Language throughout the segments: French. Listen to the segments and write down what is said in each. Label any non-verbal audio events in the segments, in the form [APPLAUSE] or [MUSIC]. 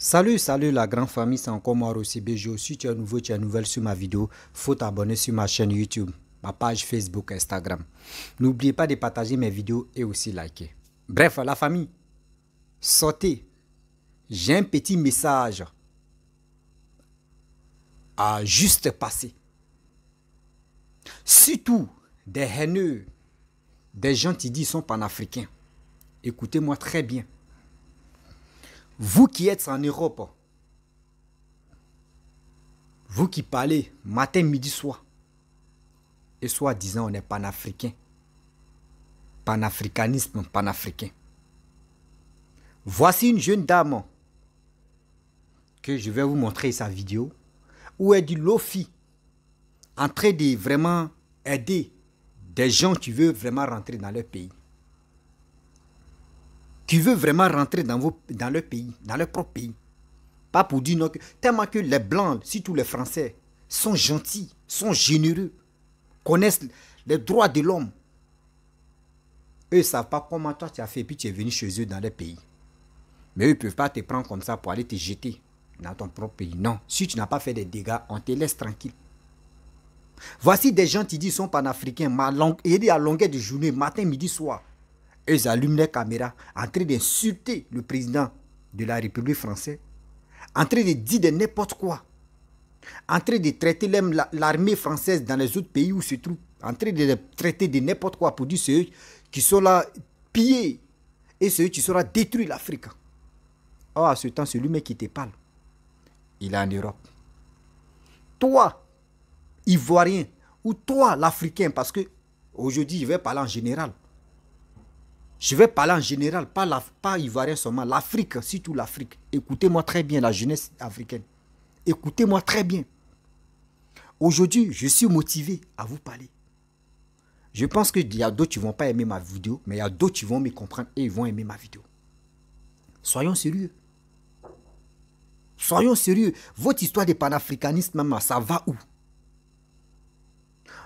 Salut, salut la grande famille, c'est encore moi aussi Bejo, Si tu es nouveau, tu es nouvelle sur ma vidéo, faut t'abonner sur ma chaîne YouTube, ma page Facebook, Instagram. N'oubliez pas de partager mes vidéos et aussi liker. Bref, la famille, sortez. J'ai un petit message à juste passer. Surtout des haineux, des gens qui disent sont panafricains. Écoutez-moi très bien. Vous qui êtes en Europe, vous qui parlez matin, midi, soir, et soi-disant on est panafricain, panafricanisme panafricain. Voici une jeune dame que je vais vous montrer sa vidéo où elle dit Lofi en train de vraiment aider des gens qui veulent vraiment rentrer dans leur pays qui veut vraiment rentrer dans, vos, leur pays, dans leur propre pays. Pas pour dire non, tellement que les Blancs, surtout les Français, sont gentils, sont généreux, connaissent les droits de l'homme. Eux ne savent pas comment toi tu as fait, puis tu es venu chez eux dans leur pays. Mais eux ne peuvent pas te prendre comme ça pour aller te jeter dans ton propre pays. Non, si tu n'as pas fait des dégâts, on te laisse tranquille. Voici des gens qui disent sont panafricains, ma langue à longueur de journée, matin, midi, soir ils allument les caméras en train d'insulter le président de la République française, en train de dire de n'importe quoi, en train de traiter l'armée française dans les autres pays où se trouve, en train de traiter de n'importe quoi pour dire ceux qui sont là pillés et ceux qui seront détruits l'Afrique. Or, oh, à ce temps, celui qui te parle, il est en Europe. Toi, Ivoirien, ou toi, l'Africain, parce que aujourd'hui, je vais parler en général. Je vais parler en général, pas, la, pas ivoirien seulement, l'Afrique, surtout l'Afrique. Écoutez-moi très bien, la jeunesse africaine. Écoutez-moi très bien. Aujourd'hui, je suis motivé à vous parler. Je pense qu'il y a d'autres qui ne vont pas aimer ma vidéo, mais il y a d'autres qui vont me comprendre et ils vont aimer ma vidéo. Soyons sérieux. Soyons sérieux. Votre histoire de panafricanisme, maman, ça va où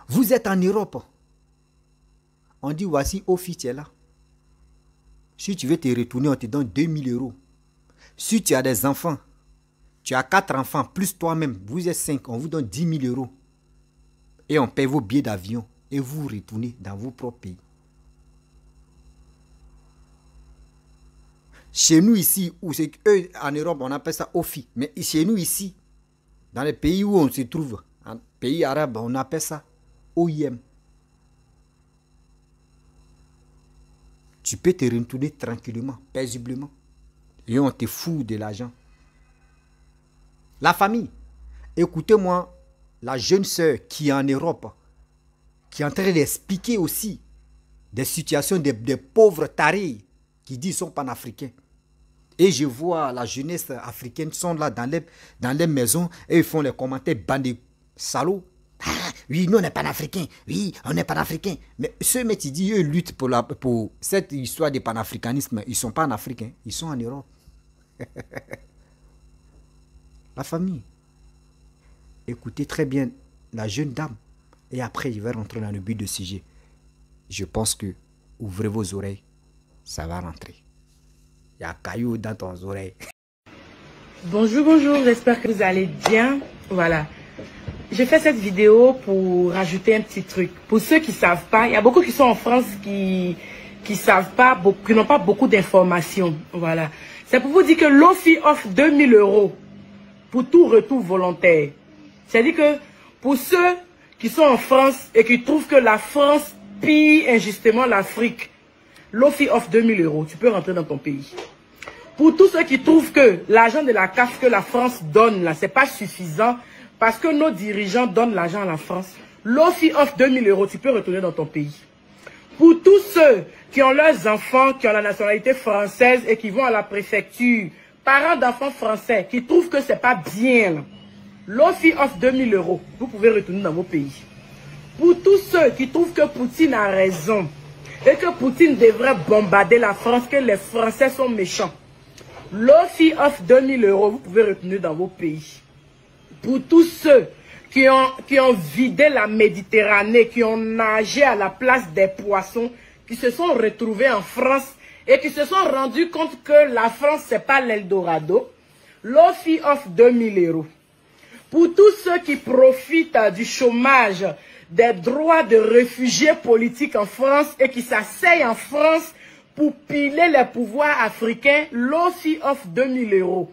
Vous êtes en Europe. On dit, voici, au là. Si tu veux te retourner, on te donne 2000 euros. Si tu as des enfants, tu as quatre enfants, plus toi-même, vous êtes cinq, on vous donne 10 000 euros. Et on paye vos billets d'avion et vous retournez dans vos propres pays. Chez nous ici, c'est en Europe, on appelle ça OFI. Mais chez nous ici, dans les pays où on se trouve, en pays arabe, on appelle ça OIM. tu peux te retourner tranquillement, paisiblement. Et on te fout de l'argent. La famille, écoutez-moi, la jeune sœur qui est en Europe, qui est en train d'expliquer aussi des situations des, pauvres tarés qui disent sont panafricains. Et je vois la jeunesse africaine sont là dans les, dans les maisons et ils font les commentaires bandits salauds oui, nous on est panafricains, oui, on est panafricains. Mais ceux métier eux luttent pour, la, pour cette histoire de panafricanisme. Ils ne sont pas en Afrique, hein. ils sont en Europe. [LAUGHS] la famille. Écoutez très bien la jeune dame. Et après, je vais rentrer dans le but de sujet. Je pense que ouvrez vos oreilles, ça va rentrer. Il y a caillou dans ton oreille. [LAUGHS] Bonjour, bonjour, j'espère que vous allez bien. Voilà. J'ai fait cette vidéo pour rajouter un petit truc. Pour ceux qui ne savent pas, il y a beaucoup qui sont en France qui qui savent pas, qui n'ont pas beaucoup d'informations. Voilà. C'est pour vous dire que l'OFI offre 2000 euros pour tout retour volontaire. C'est-à-dire que pour ceux qui sont en France et qui trouvent que la France pille injustement l'Afrique, l'OFI offre 2000 euros. Tu peux rentrer dans ton pays. Pour tous ceux qui trouvent que l'argent de la CAF que la France donne, là, c'est pas suffisant, parce que nos dirigeants donnent l'argent à la France. L'OFI offre 2000 euros, tu peux retourner dans ton pays. Pour tous ceux qui ont leurs enfants, qui ont la nationalité française et qui vont à la préfecture, parents d'enfants français, qui trouvent que ce n'est pas bien, l'OFI offre 2000 euros. Vous pouvez retourner dans vos pays. Pour tous ceux qui trouvent que Poutine a raison et que Poutine devrait bombarder la France, que les Français sont méchants, l'OFI offre 2000 euros. Vous pouvez retourner dans vos pays pour tous ceux qui ont, vidé la Méditerranée, qui ont nagé à la place des poissons, qui se sont retrouvés en France et qui se sont rendus compte que la France, ce n'est pas l'Eldorado, l'OFI offre 2000 euros. Pour tous ceux qui profitent euh, du chômage, des droits de réfugiés politiques en France et qui s'asseyent en France pour piler les pouvoirs africains, l'OFI offre 2000 euros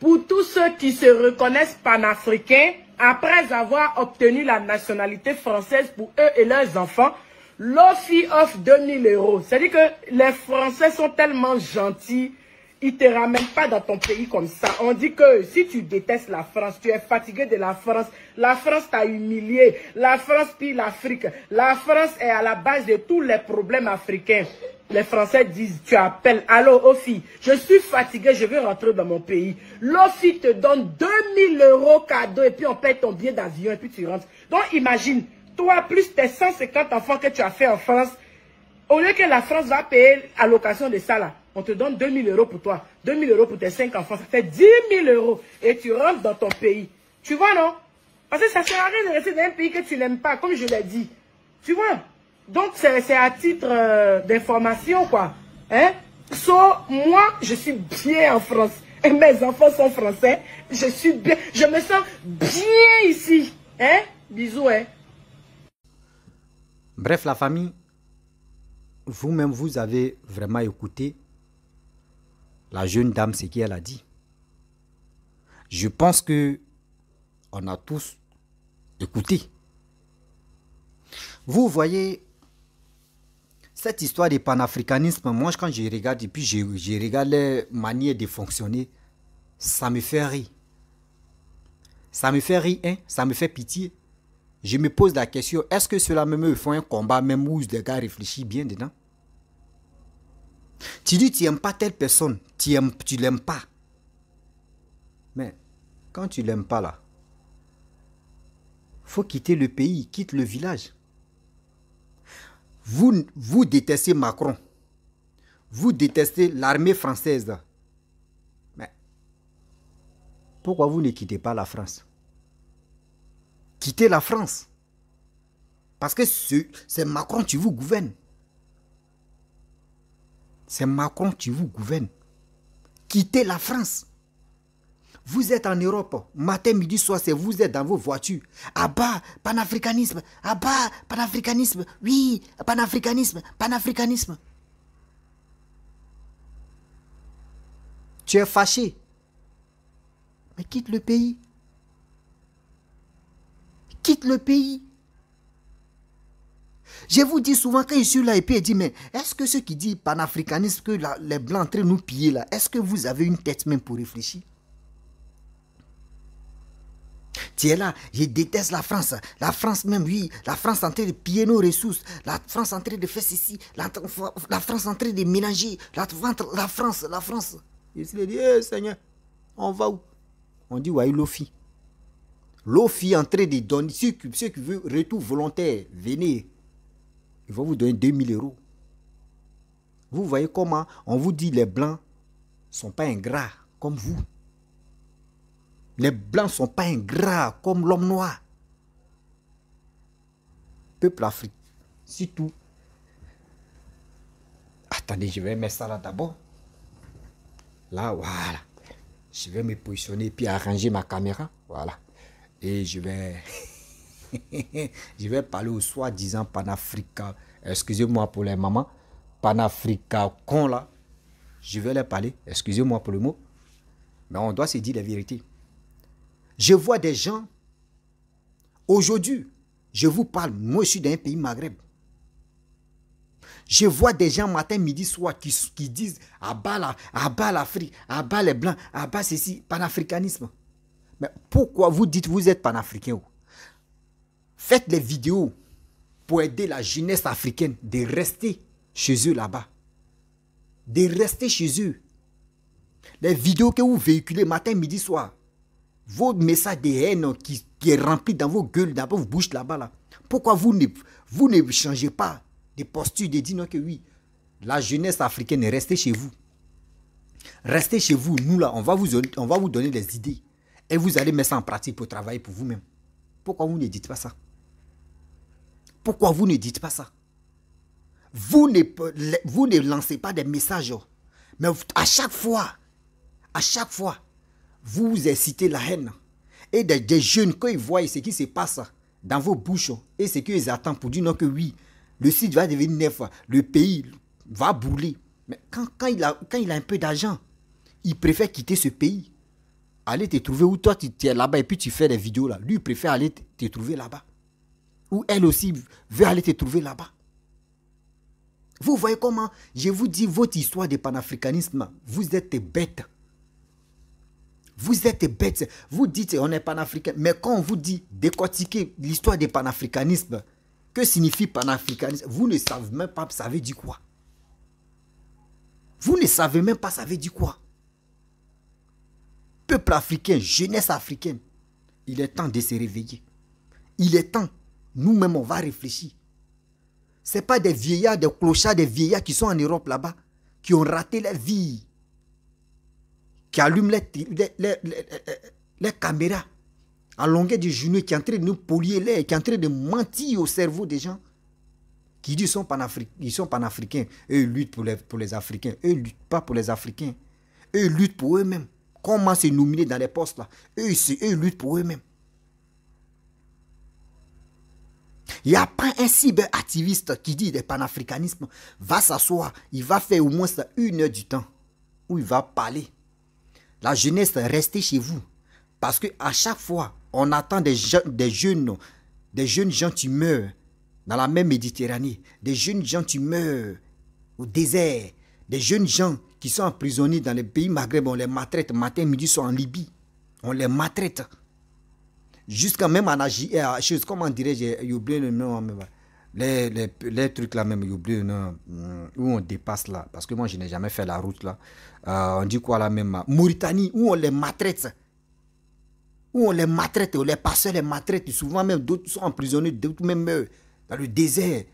pour tous ceux qui se reconnaissent panafricains après avoir obtenu la nationalité française pour eux et leurs enfants, l'OFI offre 2000 euros. C'est-à-dire que les Français sont tellement gentils, il ne te ramène pas dans ton pays comme ça. On dit que si tu détestes la France, tu es fatigué de la France. La France t'a humilié. La France pille l'Afrique. La France est à la base de tous les problèmes africains. Les Français disent, tu appelles, allô, Ofi, je suis fatigué, je veux rentrer dans mon pays. L'Ofi te donne 2000 euros cadeau et puis on paye ton billet d'avion et puis tu rentres. Donc imagine, toi plus tes 150 enfants que tu as fait en France, au lieu que la France va payer l'occasion de ça là, on te donne 2000 euros pour toi, 2000 euros pour tes 5 enfants, ça fait 10 000 euros et tu rentres dans ton pays. Tu vois, non Parce que ça ne sert à rien de rester dans un pays que tu n'aimes pas, comme je l'ai dit. Tu vois Donc, c'est à titre euh, d'information, quoi. Hein moi, je suis bien en France. Et mes enfants sont français. Je suis bien. Je me sens bien ici. Hein Bisous, hein Bref, la famille, vous-même, vous avez vraiment écouté la jeune dame c'est ce qu'elle a dit. Je pense que on a tous écouté. Vous voyez, cette histoire de panafricanisme, moi quand je regarde et puis je, regarde les manières de fonctionner, ça me fait rire. Ça me fait rire, hein? ça me fait pitié. Je me pose la question, est-ce que cela me fait un combat, même où les gars réfléchissent bien dedans tu dis, tu n'aimes pas telle personne, tu ne l'aimes pas. Mais quand tu l'aimes pas là, faut quitter le pays, quitte le village. Vous, vous détestez Macron. Vous détestez l'armée française. Mais pourquoi vous ne quittez pas la France Quittez la France. Parce que c'est Macron qui vous gouverne. C'est Macron qui vous gouverne. Quittez la France. Vous êtes en Europe, matin, midi, soir, c'est vous êtes dans vos voitures. Ah bah, panafricanisme, ah bas, panafricanisme, oui, panafricanisme, panafricanisme. Tu es fâché. Mais quitte le pays. Quitte le pays. Je vous dis souvent quand je suis là et puis il dit, mais est-ce que ceux qui disent panafricanisme, que les blancs traînent nous piller là, est-ce que vous avez une tête même pour réfléchir Tiens là, je déteste la France. La France même, oui. La France en train de piller nos ressources. La France en train de faire ceci. La, France en train de ménager. La, la France, la France. Il se dit, Seigneur, on va où On dit, ouais, Lofi. Lofi en train de donner, ceux qui, ceux qui veulent retour volontaire, venez. Il va vous donner 2000 euros. Vous voyez comment on vous dit les blancs sont pas ingrats comme vous. Les blancs sont pas ingrats comme l'homme noir. Peuple africain, tout. Attendez, je vais mettre ça là d'abord. Là, voilà. Je vais me positionner puis arranger ma caméra. Voilà. Et je vais... [LAUGHS] [LAUGHS] je vais parler au soi-disant panafrica, Excusez-moi pour les mamans. panafrica con là. Je vais les parler. Excusez-moi pour le mot. Mais on doit se dire la vérité. Je vois des gens. Aujourd'hui, je vous parle. Moi, je suis d'un pays maghreb. Je vois des gens matin, midi, soir qui, qui disent abat la, à l'Afrique, abat les blancs, abat ceci, panafricanisme. Mais pourquoi vous dites vous êtes panafricain Faites les vidéos pour aider la jeunesse africaine de rester chez eux là-bas. De rester chez eux. Les vidéos que vous véhiculez matin, midi, soir. Vos messages de haine qui, est rempli dans vos gueules, dans vos bouches là-bas. Là. Pourquoi vous ne, vous ne changez pas de posture de dire que oui, la jeunesse africaine est restée chez vous. Restez chez vous, nous là, on va vous, on va vous donner des idées. Et vous allez mettre ça en pratique pour travailler pour vous-même. Pourquoi vous ne dites pas ça pourquoi vous ne dites pas ça vous ne, vous ne lancez pas des messages, oh. mais à chaque fois, à chaque fois, vous excitez la haine. Et des, jeunes, quand ils voient ce qui se passe dans vos bouches oh, et ce qu'ils attendent pour dire non que oui, le site va devenir neuf, le pays va bouler. Mais quand, quand, il, a, quand il a un peu d'argent, il préfère quitter ce pays. Aller te trouver où toi tu es là-bas et puis tu fais des vidéos là. Lui, il préfère aller te trouver là-bas ou elle aussi veut aller te trouver là-bas. Vous voyez comment je vous dis votre histoire de panafricanisme, vous êtes bête. Vous êtes bête. Vous dites on est panafricain, mais quand on vous dit décortiquer l'histoire du panafricanisme, que signifie panafricanisme Vous ne savez même pas Vous savez du quoi. Vous ne savez même pas ça veut dire quoi. Peuple africain, jeunesse africaine, il est temps de se réveiller. Il est temps nous-mêmes, on va réfléchir. Ce n'est pas des vieillards, des clochards, des vieillards qui sont en Europe là-bas, qui ont raté la vie, qui allument les, les, caméras à longueur du genou, qui sont en train de nous polier l'air, qui sont en train de mentir au cerveau des gens, qui disent qu'ils ils sont panafricains. Eux luttent pour les, pour les Africains. Eux ne luttent pas pour les Africains. Eux luttent pour eux-mêmes. Comment se nominer dans les postes là Eux, eux luttent pour eux-mêmes. a pas un cyberactiviste qui dit des panafricanismes va s'asseoir, il va faire au moins une heure du temps où il va parler. La jeunesse, restez chez vous. Parce que à chaque fois, on attend des, jeunes, des jeunes gens qui meurent dans la même Méditerranée, des jeunes gens qui meurent au désert, des jeunes gens qui sont emprisonnés dans les pays maghrébins, on les maltraite matin, midi, sont en Libye. On les maltraite jusqu'à même en agir, euh, comment dirais-je, j'ai oublié le nom, les, les, les, trucs là même, oublié hmm, où on dépasse là, parce que moi je n'ai jamais fait la route là. Euh, on dit quoi là même, Mauritanie, où on les maltraite où on les maltraite, on les passeurs les maltraitent, souvent même d'autres sont emprisonnés, d'autres même euh, dans le désert.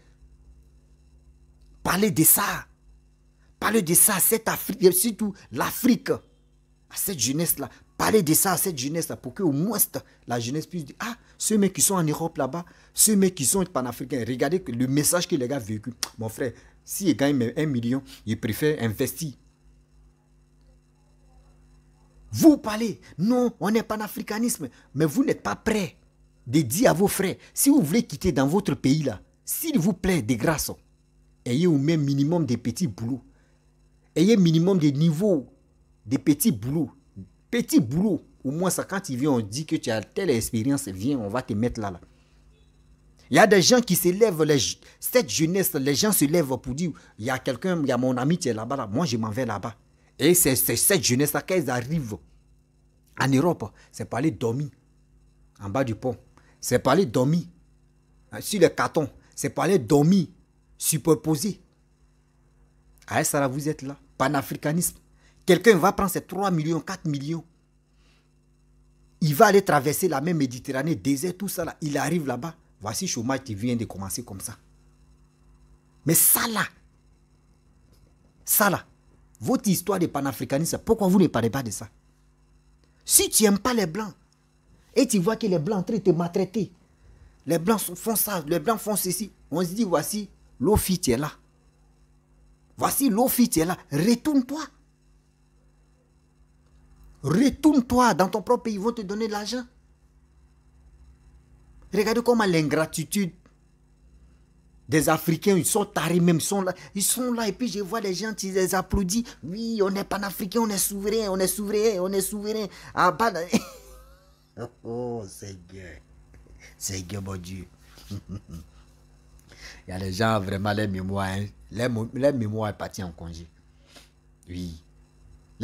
Parlez de ça. Parlez de ça, cette Afrique, surtout l'Afrique, à cette jeunesse-là. Parlez de ça à cette jeunesse-là pour que au moins la jeunesse puisse dire Ah, ceux mecs qui sont en Europe là-bas, ceux mecs qui sont panafricains, regardez le message que les gars vécu. Mon frère, s'il si gagne un million, ils préfèrent investir. Vous parlez, non, on est panafricanisme, mais vous n'êtes pas prêt de dire à vos frères, si vous voulez quitter dans votre pays là, s'il vous plaît, des grâces, ayez au même minimum des petits boulots. Ayez minimum des niveaux des petits boulots Petit boulot. Au moins, ça, quand il vient, on dit que tu as telle expérience, viens, on va te mettre là. là. Il y a des gens qui se lèvent, cette jeunesse, les gens se lèvent pour dire, il y a quelqu'un, il y a mon ami qui est là-bas, là, moi je m'en vais là-bas. Et c'est cette jeunesse-là, qu'elles arrivent en Europe, c'est pas aller dormir en bas du pont. C'est pas aller dormir hein, sur le carton, C'est pas aller dormir superposé. Ah, ça, là, vous êtes là. Panafricanisme. Quelqu'un va prendre ses 3 millions, 4 millions. Il va aller traverser la même Méditerranée, désert, tout ça là. Il arrive là-bas. Voici le chômage qui vient de commencer comme ça. Mais ça là, ça là, votre histoire de panafricanisme, pourquoi vous ne parlez pas de ça Si tu n'aimes pas les blancs, et tu vois que les blancs traitent de maltraiter, les blancs font ça, les blancs font ceci, on se dit voici, l'office est là. Voici l'office est là, retourne-toi. Retourne-toi dans ton propre pays, ils vont te donner de l'argent. Regardez comment l'ingratitude des Africains, ils sont tarés même, ils sont là. Ils sont là et puis je vois les gens, ils les applaudissent. Oui, on est panafricain, on est souverain, on est souverain, on est souverain. Ah, [LAUGHS] oh, oh Seigneur. Seigneur mon Dieu. [LAUGHS] Il y a les gens, vraiment, les mémoires, hein. les, les mémoires partis en congé. Oui.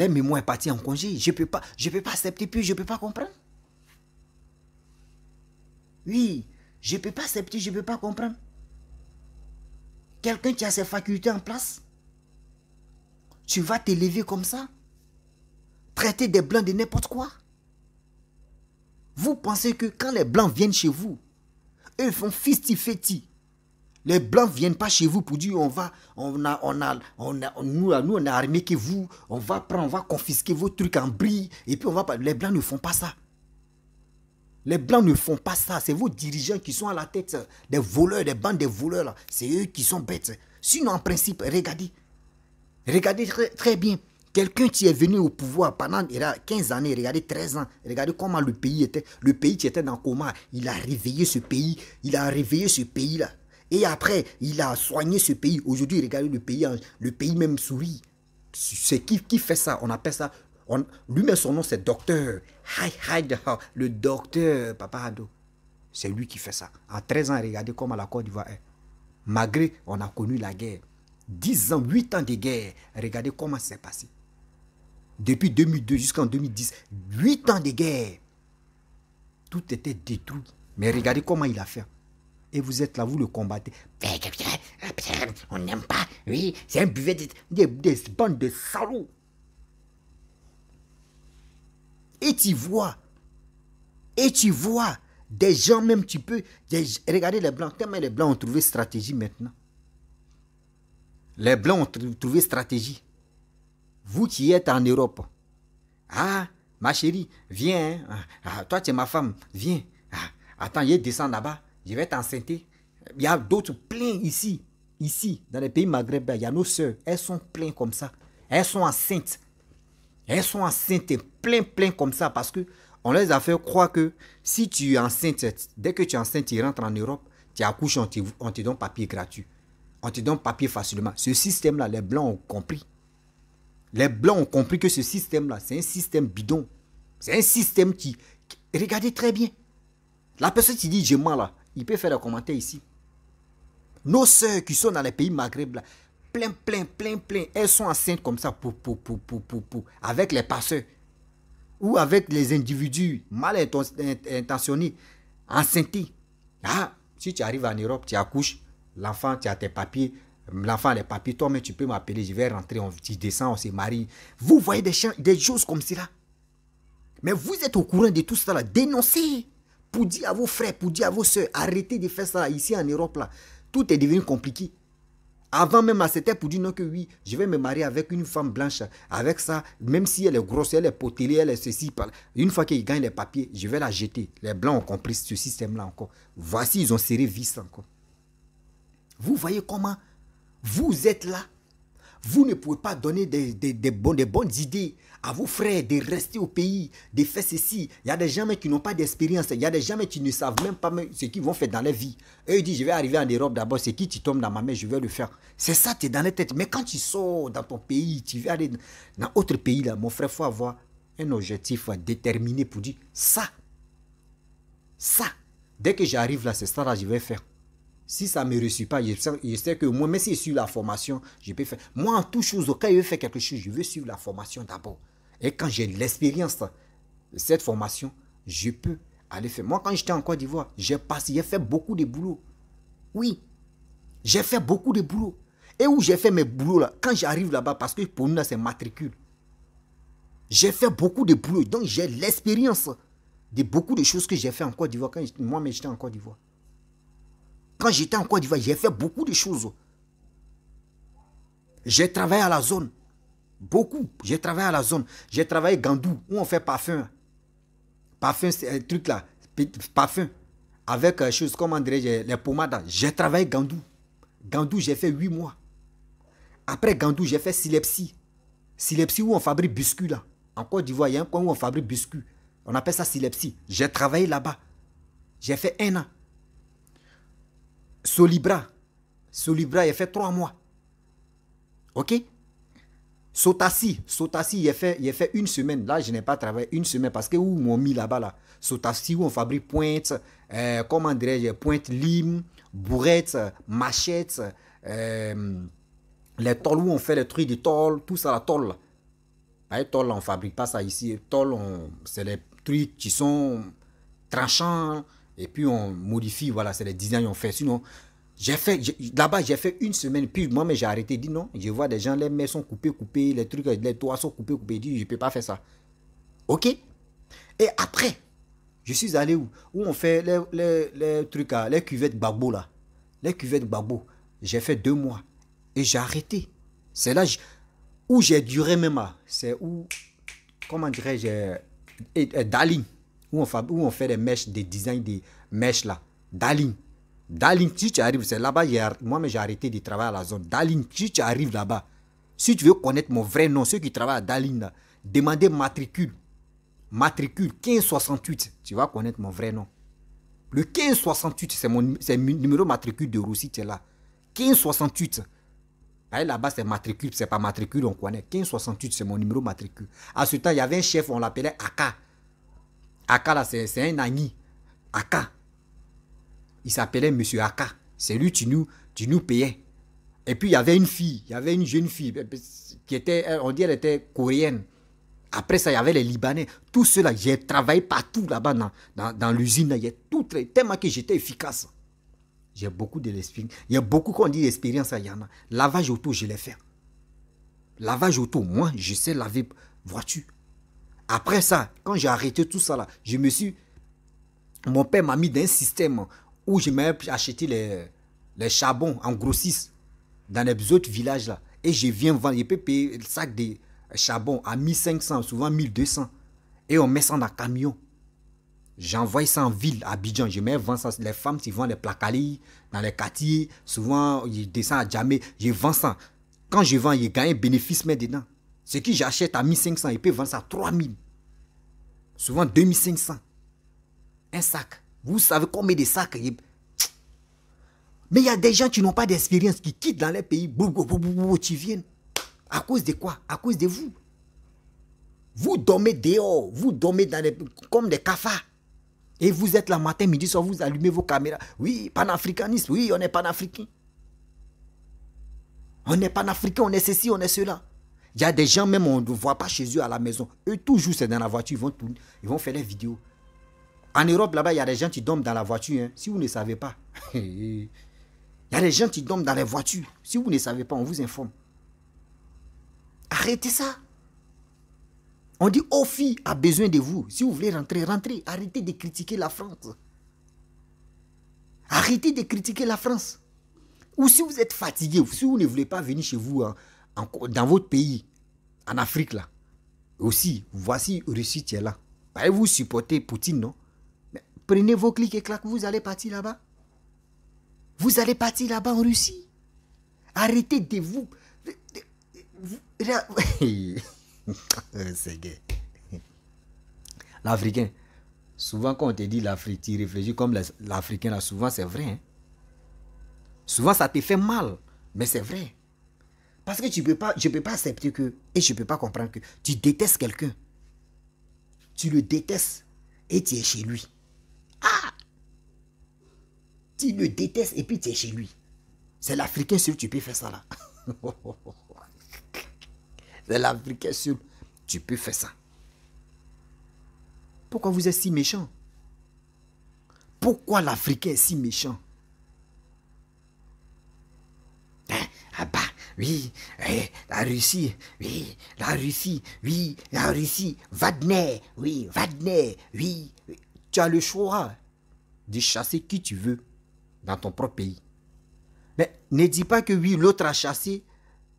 La mémoire est partie en congé. Je ne peux, pas, je peux pas accepter, puis je ne peux pas comprendre. Oui, je ne peux pas accepter, je ne peux pas comprendre. Quelqu'un qui a ses facultés en place, tu vas t'élever comme ça Traiter des blancs de n'importe quoi Vous pensez que quand les blancs viennent chez vous, ils font fisti les blancs viennent pas chez vous pour dire on va, on a, on a, on a, nous, nous on a armé que vous, on va prendre, on va confisquer vos trucs en bris et puis on va pas. Les blancs ne font pas ça. Les blancs ne font pas ça. C'est vos dirigeants qui sont à la tête des voleurs, des bandes de voleurs C'est eux qui sont bêtes. Sinon en principe, regardez, regardez très, très bien. Quelqu'un qui est venu au pouvoir pendant 15 années, regardez 13 ans, regardez comment le pays était. Le pays qui était dans le coma, il a réveillé ce pays, il a réveillé ce pays-là. Et après, il a soigné ce pays. Aujourd'hui, regardez le pays, le pays même sourit. C'est qui fait ça On appelle ça. Lui-même, son nom, c'est docteur. Le docteur Papa Hado. C'est lui qui fait ça. En 13 ans, regardez comment la Côte d'Ivoire est. Malgré, on a connu la guerre. 10 ans, 8 ans de guerre. Regardez comment c'est passé. Depuis 2002 jusqu'en 2010, 8 ans de guerre. Tout était détruit. Mais regardez comment il a fait. Et vous êtes là, vous le combattez. On n'aime pas. Oui, c'est un buvet des, bandes de salauds. Et tu vois. Et tu vois. Des gens, même, tu peux. regardez les Blancs. Comment les Blancs ont trouvé stratégie maintenant. Les Blancs ont trouvé stratégie. Vous qui êtes en Europe. Ah, ma chérie, viens. Hein. Ah, toi, tu es ma femme. Viens. Ah, attends, je descends là-bas. Je vais t'enceinter. Il y a d'autres pleins ici. Ici, dans les pays maghrébins, il y a nos sœurs. Elles sont pleines comme ça. Elles sont enceintes. Elles sont enceintes, Plein, plein comme ça. Parce que on les a fait croire que si tu es enceinte, dès que tu es enceinte, tu rentres en Europe, tu accouches, on te, donne papier gratuit. On te donne papier facilement. Ce système-là, les Blancs ont compris. Les Blancs ont compris que ce système-là, c'est un système bidon. C'est un système qui, Regardez très bien. La personne qui dit, j'ai mal là, il peut faire un commentaire ici. Nos sœurs qui sont dans les pays maghreb, plein, plein, plein, plein, elles sont enceintes comme ça, pour, avec les passeurs ou avec les individus mal intentionnés, enceintés. Ah, si tu arrives en Europe, tu accouches, l'enfant, tu as tes papiers, l'enfant a les papiers, toi, mais tu peux m'appeler, je vais rentrer, on, tu descends, on se marie. Vous voyez des, des choses comme cela. Mais vous êtes au courant de tout cela, dénoncez pour dire à vos frères, pour dire à vos soeurs, arrêtez de faire ça ici en Europe là. Tout est devenu compliqué. Avant même, c'était pour dire non que oui, je vais me marier avec une femme blanche. Avec ça, même si elle est grosse, elle est potelée, elle est ceci. Une fois qu'ils gagne les papiers, je vais la jeter. Les blancs ont compris ce système-là encore. Voici, ils ont serré vis encore. Vous voyez comment vous êtes là. Vous ne pouvez pas donner des, des bonnes idées à vos frères de rester au pays, de faire ceci. Il y a des gens qui n'ont pas d'expérience, il y a des gens qui ne savent même pas ce qu'ils vont faire dans leur vie. Et ils disent, je vais arriver en Europe d'abord, c'est qui tu tombes dans ma main, je vais le faire. C'est ça, tu es dans la tête. Mais quand tu sors dans ton pays, tu vas aller dans autre pays, là, mon frère, il faut avoir un objectif déterminé pour dire, ça, ça, dès que j'arrive là, c'est ça là, je vais faire. Si ça ne me réussit pas, je sais, que moi, même si je suis la formation, je peux faire. Moi, en tout chose, quand je veux faire quelque chose, je veux suivre la formation d'abord. Et quand j'ai l'expérience de cette formation, je peux aller faire. Moi, quand j'étais en Côte d'Ivoire, j'ai passé, j'ai fait beaucoup de boulot. Oui, j'ai fait beaucoup de boulot. Et où j'ai fait mes boulots là, quand j'arrive là-bas, parce que pour nous, c'est matricule. J'ai fait beaucoup de boulot, donc j'ai l'expérience de beaucoup de choses que j'ai fait en Côte d'Ivoire moi-même j'étais en Côte d'Ivoire. Quand j'étais en Côte d'Ivoire, j'ai fait beaucoup de choses. J'ai travaillé à la zone. Beaucoup. J'ai travaillé à la zone. J'ai travaillé Gandou, où on fait parfum. Parfum, c'est un truc là. Parfum. Avec des euh, choses comme je les pommades. J'ai travaillé Gandou. Gandou, j'ai fait huit mois. Après Gandou, j'ai fait Silepsie. Silepsie où on fabrique biscuits là. En Côte d'Ivoire, il y a un coin où on fabrique biscuits. On appelle ça Silepsie. J'ai travaillé là-bas. J'ai fait un an. Solibra. Solibra, il a fait trois mois. OK Sotassi, Sotassi, il fait, il a fait une semaine. Là, je n'ai pas travaillé une semaine parce que où m'ont mis là-bas, là. Sotassi, où on fabrique pointe, euh, comment dirais-je, pointe lime, bourrette, machette, euh, les tôles où on fait les trucs de tôle, tout ça, la tôle. Bah, tôle, on fabrique pas ça ici. Tôle, c'est les trucs qui sont tranchants, et puis on modifie, voilà, c'est les designs qu'on fait. Sinon, j'ai fait, là-bas, j'ai fait une semaine, puis moi, mais j'ai arrêté, dit non, je vois des gens, les mains sont coupées, coupées, les trucs, les toits sont coupés, coupés, dis, je ne peux pas faire ça. Ok Et après, je suis allé où Où on fait les, les, les trucs, ah, les cuvettes babo, là. Les cuvettes babo. J'ai fait deux mois. Et j'ai arrêté. C'est là où j'ai duré même, ah. c'est où, comment dirais-je, eh, eh, Dali où on, fait des mèches, des designs des mèches là. Daline. Daling, si tu arrives, c'est là-bas, moi j'ai arrêté de travailler à la zone. Daling, si tu arrives là-bas, si tu veux connaître mon vrai nom, ceux qui travaillent à daline demandez matricule. Matricule 1568, tu vas connaître mon vrai nom. Le 1568, c'est mon, c'est numéro matricule de tu es là. 1568. Là-bas, c'est matricule, c'est pas matricule, on connaît. 1568, c'est mon numéro matricule. À ce temps, il y avait un chef, on l'appelait Aka. Aka, c'est un ami. Aka. Il s'appelait Monsieur Aka. C'est lui qui nous, tu nous payait. Et puis, il y avait une fille, il y avait une jeune fille euh, qui était, euh, on dit, elle était coréenne. Après ça, il y avait les Libanais. Tout cela, j'ai travaillé partout là-bas dans, l'usine. Il y a tout, tellement que j'étais efficace. J'ai beaucoup de l'expérience. Il y a beaucoup qu'on dit d'expérience, il y en a. Lavage auto, je l'ai fait. Lavage auto, moi, je sais laver voiture. Après ça, quand j'ai arrêté tout ça là, je me suis. Mon père m'a mis dans un système où je m'ai acheté les, les charbons en grossisse dans les autres villages là. Et je viens vendre, je peux payer le sac de charbon à 1500, souvent 1200. Et on met ça dans le camion. J'envoie ça en ville, à Abidjan. Je mets vendre ça. Les femmes qui vendent les placalis dans les quartiers, souvent ils descendent à Djamé. Je vends ça. Quand je vends, je gagne un bénéfice mais dedans. Ce qui j'achète à 1500, il peut vendre ça à 3000. Souvent 2500. Un sac. Vous savez combien de sacs Mais il y a des gens qui n'ont pas d'expérience, qui quittent dans les pays, qui viennent. À cause de quoi À cause de vous. Vous dormez dehors, vous dormez dans comme des cafards. Et vous êtes là matin, midi, soir, vous allumez vos caméras. Oui, panafricaniste. oui, on est panafricain. On est panafricain, on est ceci, on est cela. Il y a des gens, même on ne voit pas chez eux à la maison. Eux, toujours, c'est dans la voiture, ils vont, ils vont faire des vidéos. En Europe, là-bas, il y a des gens qui dorment dans la voiture, hein, si vous ne savez pas. [LAUGHS] il y a des gens qui dorment dans les voitures. Si vous ne savez pas, on vous informe. Arrêtez ça. On dit, oh fille, a besoin de vous. Si vous voulez rentrer, rentrez. Arrêtez de critiquer la France. Arrêtez de critiquer la France. Ou si vous êtes fatigué, si vous ne voulez pas venir chez vous hein, dans votre pays, en Afrique là, aussi, voici Russie qui est là. Allez-vous bah, supporter Poutine, non Prenez vos clics et claques, vous allez partir là-bas. Vous allez partir là-bas en Russie. Arrêtez de vous. [LAUGHS] Euh, c'est gay. L'Africain. Souvent, quand on te dit l'Afrique, tu réfléchis comme l'Africain, là souvent c'est vrai. Hein. Souvent, ça te fait mal, mais c'est vrai. Parce que tu peux pas, je ne peux pas accepter que, et je ne peux pas comprendre que tu détestes quelqu'un. Tu le détestes et tu es chez lui. Ah Tu le détestes et puis tu es chez lui. C'est l'Africain seul, tu peux faire ça là. [LAUGHS] C'est l'Africain seul, tu peux faire ça. Pourquoi vous êtes si méchant Pourquoi l'Africain est si méchant hein? Ah bah, oui, eh, la Russie, oui, la Russie, oui, la Russie, Vadney, oui, Vadney, oui. Tu as le choix de chasser qui tu veux dans ton propre pays. Mais ne dis pas que oui, l'autre a chassé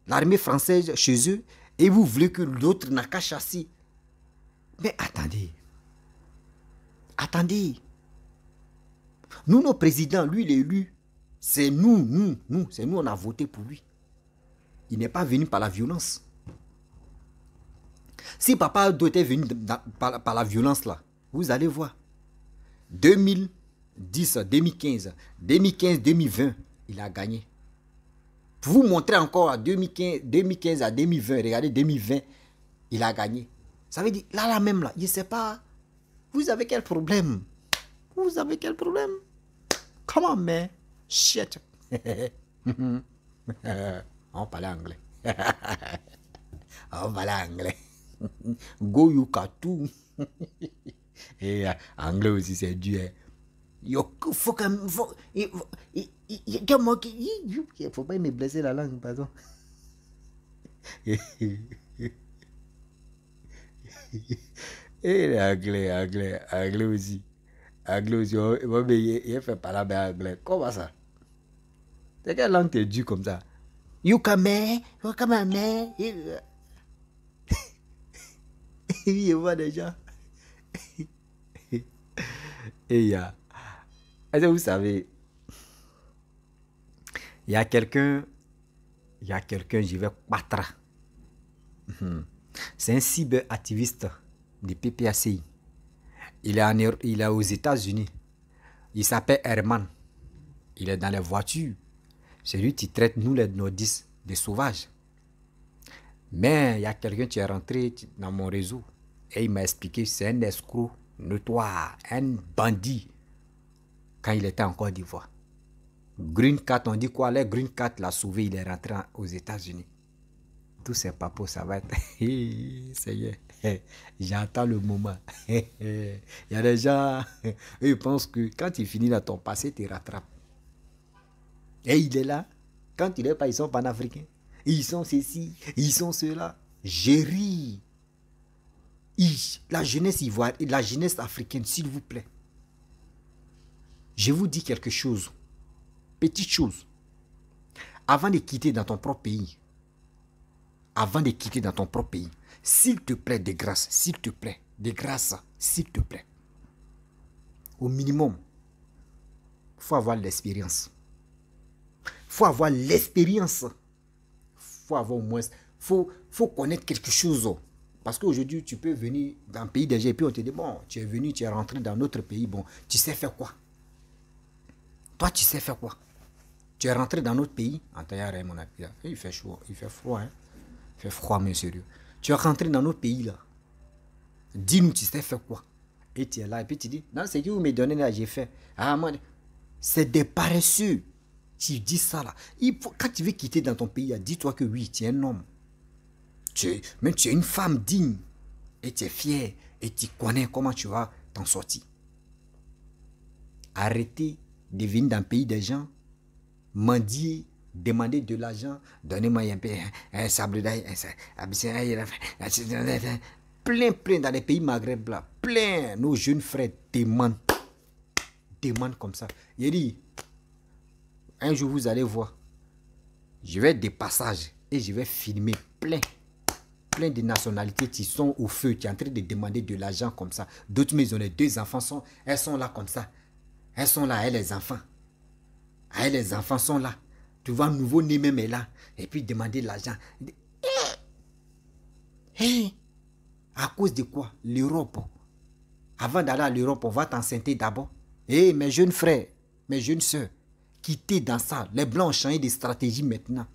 l'armée française chez eux et vous voulez que l'autre n'a qu'à chasser. Mais attendez, attendez. Nous, nos présidents, lui, l'élu, c'est nous, nous, nous, c'est nous, on a voté pour lui il n'est pas venu par la violence. Si Papa doit était venu par, la violence, là, vous allez voir. 2010, 2015, 2015, 2020, il a gagné. Pour vous montrer encore à 2015, 2015 à 2020, regardez 2020, il a gagné. Ça veut dire, là, là même, là, il ne sait pas. Vous avez quel problème Vous avez quel problème Comment, mais Shit. [LAUGHS] On parlait anglais. [LAUGHS] on parlait anglais. [LAUGHS] Go you katou. [LAUGHS] Et euh, anglais aussi, c'est dur. Hein. il faut que. il, il, faut pas me blesser la langue, pardon. Et anglais, anglais, anglais aussi. Anglais aussi. Il fait parler anglais. Comment ça? C'est quelle langue t'es due comme ça? il voit déjà. Et ya. vous savez, il y a quelqu'un, il y a quelqu'un, je vais battre, mhm. C'est un cyber-activiste du PPACI. Il est, il est aux États-Unis. Il s'appelle Herman. Il est dans les voitures. C'est lui qui traite nous, les nordistes, des sauvages. Mais il y a quelqu'un qui est rentré dans mon réseau et il m'a expliqué c'est un escroc notoire, un bandit, quand il était en Côte d'Ivoire. Green Cat, on dit quoi là Green Cat l'a sauvé, il est rentré aux États-Unis. Tous ces papos, ça va être. Seigneur, [LAUGHS] j'attends le moment. [LAUGHS] il y a des gens, [LAUGHS] ils pensent que quand tu finis dans ton passé te rattrapes. Et il est là. Quand il est pas, ils sont panafricains. Ils sont ceci, ils sont cela. J'ai ri. La jeunesse ivoirienne, la jeunesse africaine, s'il vous plaît. Je vous dis quelque chose. Petite chose. Avant de quitter dans ton propre pays, avant de quitter dans ton propre pays, s'il te plaît, Des grâces... s'il te plaît, Des grâce, s'il te plaît. Au minimum, il faut avoir l'expérience faut avoir l'expérience. faut avoir au moins... faut, faut connaître quelque chose. Parce qu'aujourd'hui, tu peux venir dans le pays déjà et puis on te dit, bon, tu es venu, tu es rentré dans notre pays, bon, tu sais faire quoi Toi, tu sais faire quoi Tu es rentré dans notre pays, hein, il fait chaud, il fait froid, hein. il fait froid, monsieur. Tu es rentré dans notre pays, là. Dis-nous, tu sais faire quoi Et tu es là, et puis tu dis, non, c'est que vous me donnez là, j'ai fait. Ah, moi, c'est des paresseux tu dis ça là, il faut, quand tu veux quitter dans ton pays, dis-toi que oui, tu es un homme. Tu es, même tu es une femme digne. Et tu es fier. Et tu connais comment tu vas t'en sortir. Arrêtez de venir dans le pays des gens, mendier, demander de l'argent, donnez-moi un peu, un sable d'ail, plein, plein dans les pays maghrébins, là, plein, nos jeunes frères demandent, demandent comme ça. Il dit, un jour, vous allez voir. Je vais être des passages et je vais filmer plein, plein de nationalités qui sont au feu, qui sont en train de demander de l'argent comme ça. D'autres maisons, les deux enfants sont, elles sont là comme ça. Elles sont là, elles les enfants. Elles les enfants sont là. Tu vois, nouveau-né même est là. Et puis demander de l'argent. Hé eh, eh, à cause de quoi L'Europe. Avant d'aller à l'Europe, on va t'enceinter d'abord. Hé, eh, mes jeunes frères, mes jeunes soeurs quitter dans ça. Les Blancs ont changé de stratégie maintenant.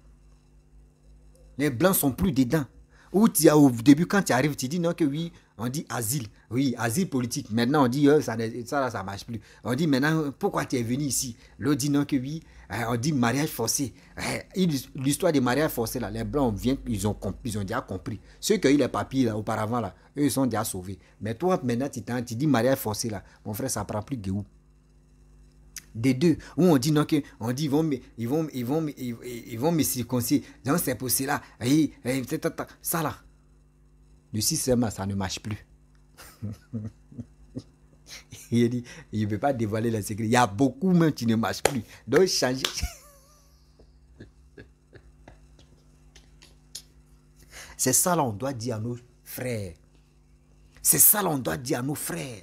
Les Blancs sont plus dedans. Ou au début, quand tu arrives, tu dis non que oui, on dit asile. Oui, asile politique. Maintenant, on dit euh, ça ne ça, marche plus. On dit maintenant, pourquoi tu es venu ici L'autre dit non que oui. Euh, on dit mariage forcé. Euh, l'histoire des mariages forcés, là, les Blancs, viennent, ils, ont, ils ont déjà compris. Ceux qui ont eu les papiers là, auparavant, là, eux, ils sont déjà sauvés. Mais toi, maintenant, tu, dis mariage forcé, là, mon frère, ça prend plus où des deux. Où on dit non, que, dit ils vont, ils vont, ils ils vont me circoncire. Donc c'est pour cela. Ça là. Le système, ça ne marche plus. [LAUGHS] il dit, il ne pas dévoiler la secret. Il y a beaucoup même qui ne marchent plus. Donc changer. [LAUGHS] C'est ça là on doit dire à nos frères. C'est ça là on doit dire à nos frères.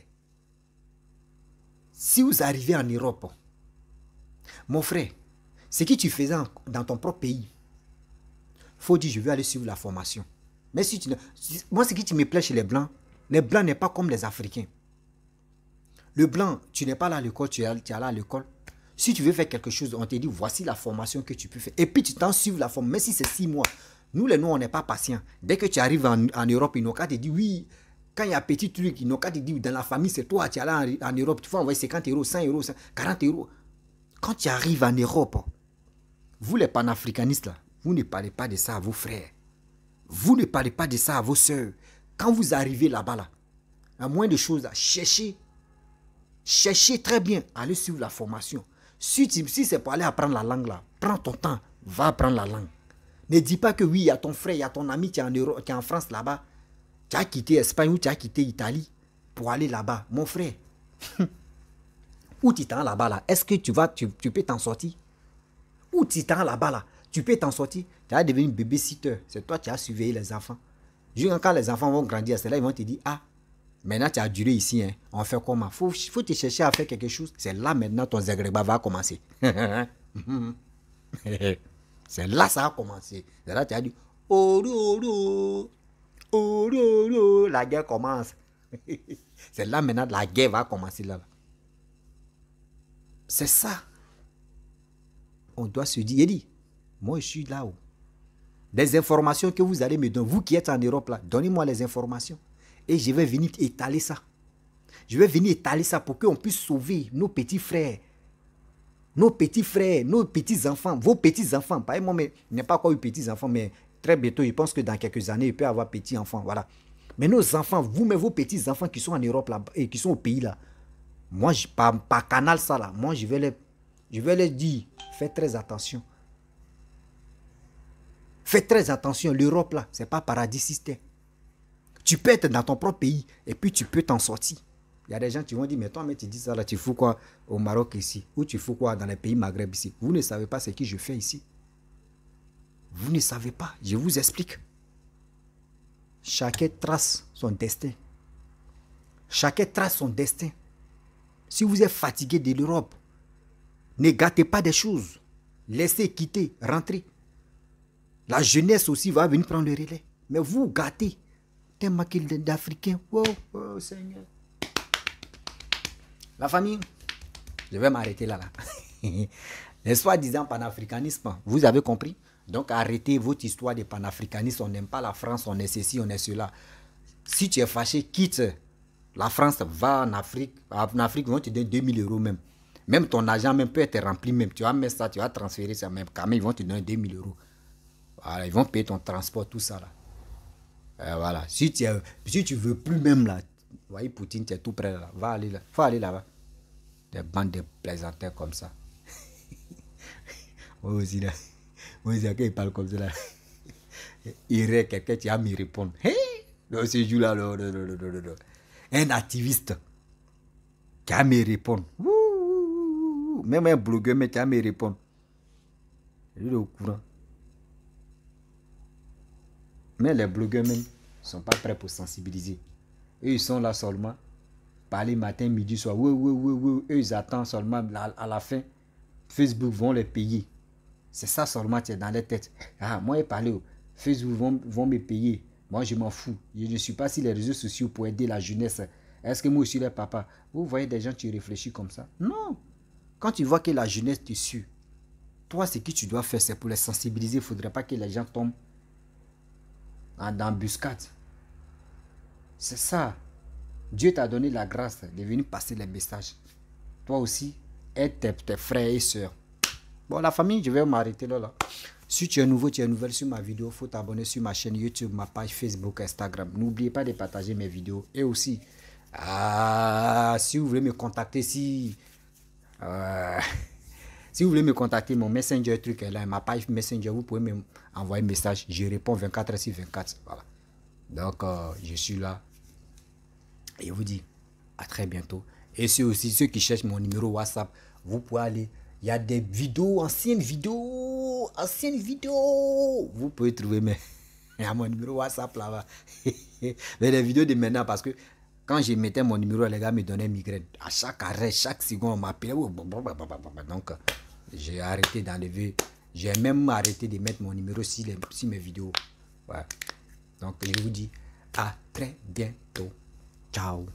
Si vous arrivez en Europe, mon frère, ce que tu faisais dans ton propre pays, faut dire je veux aller suivre la formation. Mais si tu Moi, ce qui me plaît chez les Blancs, les Blancs n'est pas comme les Africains. Le Blanc, tu n'es pas là à l'école, tu es là à l'école. Si tu veux faire quelque chose, on te dit voici la formation que tu peux faire. Et puis tu t'en suives la formation, même si c'est six mois. Nous, les Noirs, on n'est pas patients. Dès que tu arrives en, Europe, ils n'ont qu'à te dire oui. Quand il y a petit truc, ils n'ont qu'à te dire dans la famille, c'est toi, tu es là en, Europe, tu vas envoyer 50 euros, 100 euros, 40 euros. Quand tu arrives en Europe, vous les panafricanistes, là, vous ne parlez pas de ça à vos frères. Vous ne parlez pas de ça à vos soeurs. Quand vous arrivez là-bas, là, la moindre de à cherchez. Cherchez très bien. Allez suivre la formation. Si, c'est pour aller apprendre la langue, là, prends ton temps. Va apprendre la langue. Ne dis pas que oui, il y a ton frère, il y a ton ami qui est en, Europe, qui en France là-bas. Tu as quitté Espagne ou tu as quitté Italie pour aller là-bas. Mon frère. [LAUGHS] Où tu t'en là-bas, là, est-ce que tu, vas, tu, peux t'en sortir Où tu t'en là-bas, là, tu peux t'en sortir Tu as devenu baby-sitter. C'est toi qui as surveillé les enfants. Jusqu'à quand les enfants vont grandir, c'est là ils vont te dire Ah, maintenant tu as duré ici, hein. on fait comment Il faut, faut te chercher à faire quelque chose. C'est là maintenant ton zagrébat va commencer. [LAUGHS] c'est là ça va commencer. C'est là tu as dit Oh, oh, oh, oh la guerre commence. [LAUGHS] c'est là maintenant la guerre va commencer là-bas. C'est ça. On doit se dire, moi je suis là-haut. Les informations que vous allez me donner, vous qui êtes en Europe là, donnez-moi les informations. Et je vais venir étaler ça. Je vais venir étaler ça pour qu'on puisse sauver nos petits frères, nos petits frères, nos petits enfants, vos petits enfants. Par exemple, mais n'est pas encore eu petits enfants, mais très bientôt, je pense que dans quelques années, il peut y avoir petits enfants. Voilà. Mais nos enfants, vous, mais vos petits enfants qui sont en Europe là, et qui sont au pays là, moi, je, pas, pas canal ça là. Moi, je vais les, je vais les dire, Fais très attention. Fais très attention, l'Europe là, c'est pas paradis système. Tu peux être dans ton propre pays et puis tu peux t'en sortir. Il y a des gens qui vont dire, mais toi, mais tu dis ça là, tu fous quoi au Maroc ici Ou tu fous quoi dans les pays Maghreb ici Vous ne savez pas ce que je fais ici. Vous ne savez pas, je vous explique. Chacun trace son destin. Chacun trace son destin. Si vous êtes fatigué de l'Europe, ne gâtez pas des choses. Laissez quitter, rentrer. La jeunesse aussi va venir prendre le relais. Mais vous gâtez. T'es maquille d'Africain. Oh, oh, Seigneur. La famille, je vais m'arrêter là. là. [LAUGHS] Les soi-disant panafricanisme, hein, vous avez compris Donc arrêtez votre histoire de panafricanisme. On n'aime pas la France, on est ceci, on est cela. Si tu es fâché, quitte. La France va en Afrique, en Afrique, ils vont te donner 2000 euros même. Même ton argent même peut être rempli même. Tu vas mettre ça, tu vas transférer ça même. Quand même, ils vont te donner 2000 euros. Voilà, ils vont payer ton transport, tout ça là. Euh, voilà. Si tu, si tu veux plus même là, voyez Poutine, tu es tout près là. Va aller là. Va aller là-bas. Des bandes de plaisantins comme ça. Moi aussi [LAUGHS] là. Moi aussi, quand ils parlent comme ça là. [LAUGHS] Il quelqu'un, qui va me répondre. Hé! Hey! Dans ces jours là non, non, non, non, non un activiste qui a me répondre. Même un blogueur, qui a me répondre. Il est au courant. Mais les blogueurs ne sont pas prêts pour sensibiliser. Eux, ils sont là seulement. Parler matin, midi, soir. Oui, oui, oui, oui. Eux, ils attendent seulement à la fin. Facebook vont les payer. C'est ça seulement qui est dans les têtes. Ah, moi, ils parlent, oh. Facebook vont me payer. Moi, je m'en fous. Je ne suis pas sur les réseaux sociaux pour aider la jeunesse. Est-ce que moi aussi, les papa, vous voyez des gens, qui réfléchissent comme ça Non. Quand tu vois que la jeunesse te suit, toi, ce que tu dois faire, c'est pour les sensibiliser. Il ne faudrait pas que les gens tombent en embuscade. C'est ça. Dieu t'a donné la grâce de venir passer les messages. Toi aussi, aide tes, frères et sœurs. Bon, la famille, je vais m'arrêter là. là. Si tu es nouveau, tu es nouvelle sur ma vidéo, faut t'abonner sur ma chaîne YouTube, ma page Facebook, Instagram. N'oubliez pas de partager mes vidéos. Et aussi, ah, si vous voulez me contacter, si... Ah, [LAUGHS] si vous voulez me contacter, mon messenger truc est là, ma page messenger, vous pouvez m'envoyer un message. Je réponds 24 sur 24. Voilà. Donc, euh, je suis là. Et je vous dis à très bientôt. Et ceux aussi, ceux qui cherchent mon numéro WhatsApp, vous pouvez aller il y a des vidéos, anciennes vidéos, anciennes vidéos. Vous pouvez trouver mes, à [LAUGHS] mon numéro WhatsApp là-bas. [LAUGHS] Mais les vidéos de maintenant, parce que quand je mettais mon numéro, les gars me donnaient migraine. À chaque arrêt, chaque seconde, on m'appelait. Donc, j'ai arrêté d'enlever. J'ai même arrêté de mettre mon numéro si les, mes vidéos. Donc, je vous dis à très bientôt. Ciao.